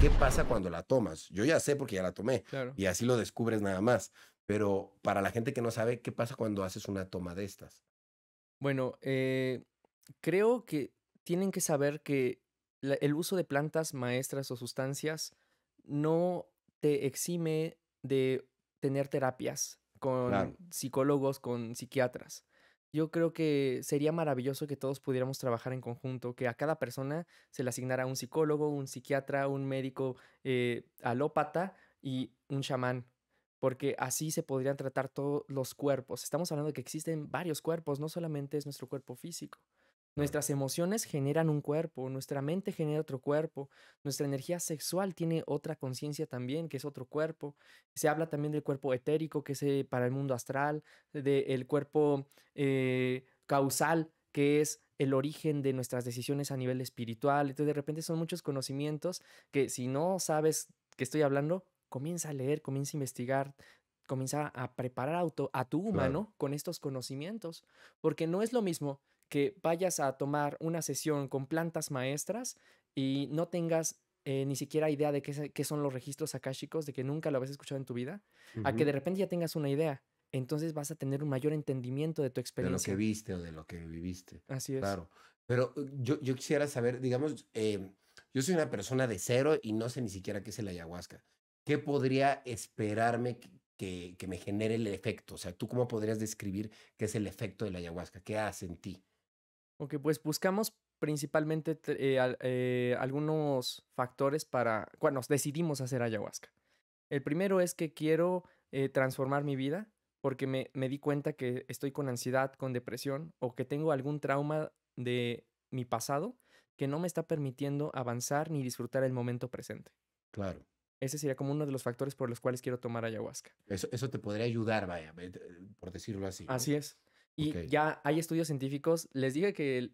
¿Qué pasa cuando la tomas? Yo ya sé porque ya la tomé y así lo descubres nada más. Pero para la gente que no sabe, ¿qué pasa cuando haces una toma de estas? Bueno, eh, creo que tienen que saber que el uso de plantas maestras o sustancias no te exime de tener terapias con psicólogos, con psiquiatras yo creo que sería maravilloso que todos pudiéramos trabajar en conjunto, que a cada persona se le asignara un psicólogo, un psiquiatra, un médico eh, alópata y un chamán, porque así se podrían tratar todos los cuerpos. Estamos hablando de que existen varios cuerpos, no solamente es nuestro cuerpo físico. Nuestras emociones generan un cuerpo, nuestra mente genera otro cuerpo, nuestra energía sexual tiene otra conciencia también, que es otro cuerpo. Se habla también del cuerpo etérico, que es eh, para el mundo astral, del cuerpo eh, causal, que es el origen de nuestras decisiones a nivel espiritual. Entonces, de repente son muchos conocimientos que si no sabes que estoy hablando, comienza a leer, comienza a investigar, comienza a preparar auto, a tu humano con estos conocimientos, porque no es lo mismo que vayas a tomar una sesión con plantas maestras y no tengas eh, ni siquiera idea de qué, son los registros akáshicos, de que nunca lo habías escuchado en tu vida, a que de repente ya tengas una idea. Entonces vas a tener un mayor entendimiento de tu experiencia. De lo que viste o de lo que viviste. Así es. Claro. Pero eh, yo, quisiera saber, digamos, eh, yo soy una persona de cero y no sé ni siquiera qué es el ayahuasca. ¿Qué podría esperarme que, me genere el efecto? O sea, ¿tú cómo podrías describir qué es el efecto de la ayahuasca? ¿Qué hace en ti? Ok, pues buscamos principalmente eh, eh, algunos factores para Bueno, nos decidimos hacer ayahuasca. El primero es que quiero eh, transformar mi vida porque me, di cuenta que estoy con ansiedad, con depresión o que tengo algún trauma de mi pasado que no me está permitiendo avanzar ni disfrutar el momento presente. Claro. Ese sería como uno de los factores por los cuales quiero tomar ayahuasca. Eso, eso te podría ayudar, vaya, por decirlo así. Así es. Y ya hay estudios científicos. Les dije que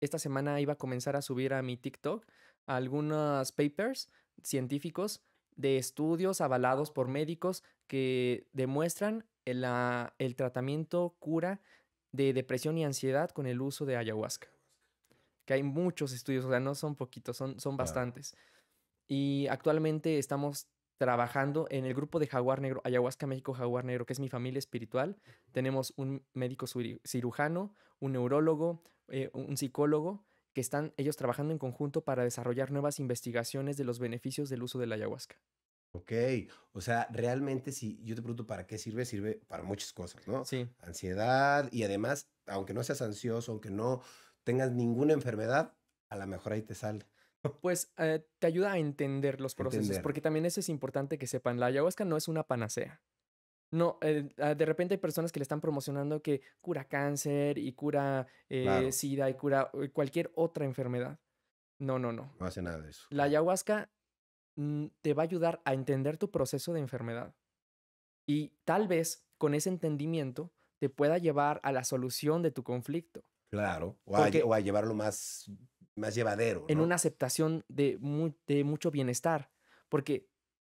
esta semana iba a comenzar a subir a mi TikTok algunos papers científicos de estudios avalados por médicos que demuestran el, ah, el tratamiento cura de depresión y ansiedad con el uso de ayahuasca. Que hay muchos estudios, o sea, no son poquitos, son, son bastantes. Y actualmente estamos trabajando en el grupo de Jaguar Negro, Ayahuasca México Jaguar Negro, que es mi familia espiritual. Tenemos un médico cirujano, un neurólogo, eh, un psicólogo, que están ellos trabajando en conjunto para desarrollar nuevas investigaciones de los beneficios del uso de la ayahuasca. Ok, o sea, realmente si yo te pregunto para qué sirve, sirve para muchas cosas, ¿no? Sí. Ansiedad y además, aunque no seas ansioso, aunque no tengas ninguna enfermedad, a lo mejor ahí te sale. Pues eh, te ayuda a entender los procesos, porque también eso es importante que sepan. La ayahuasca no es una panacea. No, ah, de repente hay personas que le están promocionando que cura cáncer y cura eh, sida y cura eh, cualquier otra enfermedad. No, no, no. No hace nada de eso. La ayahuasca mm, te va a ayudar a entender tu proceso de enfermedad. Y tal vez con ese entendimiento te pueda llevar a la solución de tu conflicto. Claro, o a llevarlo más más llevadero. En una aceptación de, mucho bienestar. Porque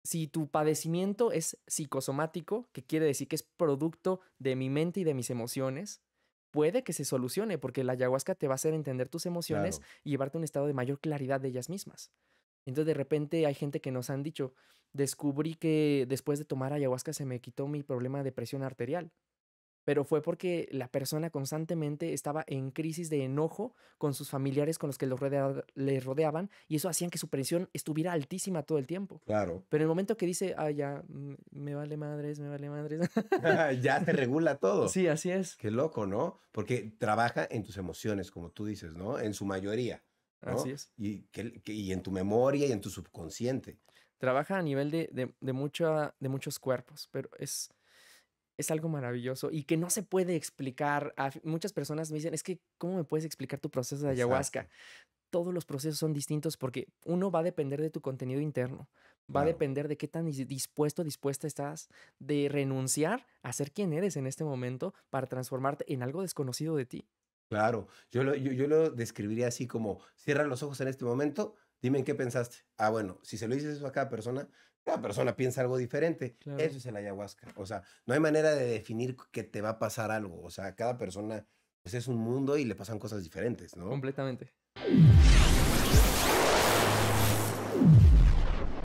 si tu padecimiento es psicosomático, que quiere decir que es producto de mi mente y de mis emociones, puede que se solucione, porque la ayahuasca te va a hacer entender tus emociones y llevarte a un estado de mayor claridad de ellas mismas. Entonces, de repente hay gente que nos han dicho, descubrí que después de tomar ayahuasca se me quitó mi problema de presión arterial pero fue porque la persona constantemente estaba en crisis de enojo con sus familiares con los que los le rodeaban y eso hacía que su presión estuviera altísima todo el tiempo. Claro. Pero en el momento que dice, ah, ya, mm, me vale madres, me vale madres. ya te regula todo. Sí, así es. Qué loco, ¿no? Porque trabaja en tus emociones, como tú dices, ¿no? En su mayoría. Así es. Y, y en tu memoria y en tu subconsciente. Trabaja a nivel de, de, mucha, de muchos cuerpos, pero es es algo maravilloso y que no se puede explicar. muchas personas me dicen, es que, ¿cómo me puedes explicar tu proceso de ayahuasca? Todos los procesos son distintos porque uno va a depender de tu contenido interno, va a depender de qué tan dispuesto, dispuesta estás de renunciar a ser quien eres en este momento para transformarte en algo desconocido de ti. Claro, yo lo, yo, yo lo describiría así como, cierran los ojos en este momento, dime en qué pensaste. Ah, bueno, si se lo dices eso a cada persona, cada persona piensa algo diferente. Eso es el ayahuasca. O sea, no hay manera de definir que te va a pasar algo. O sea, cada persona pues, es un mundo y le pasan cosas diferentes, ¿no? Completamente.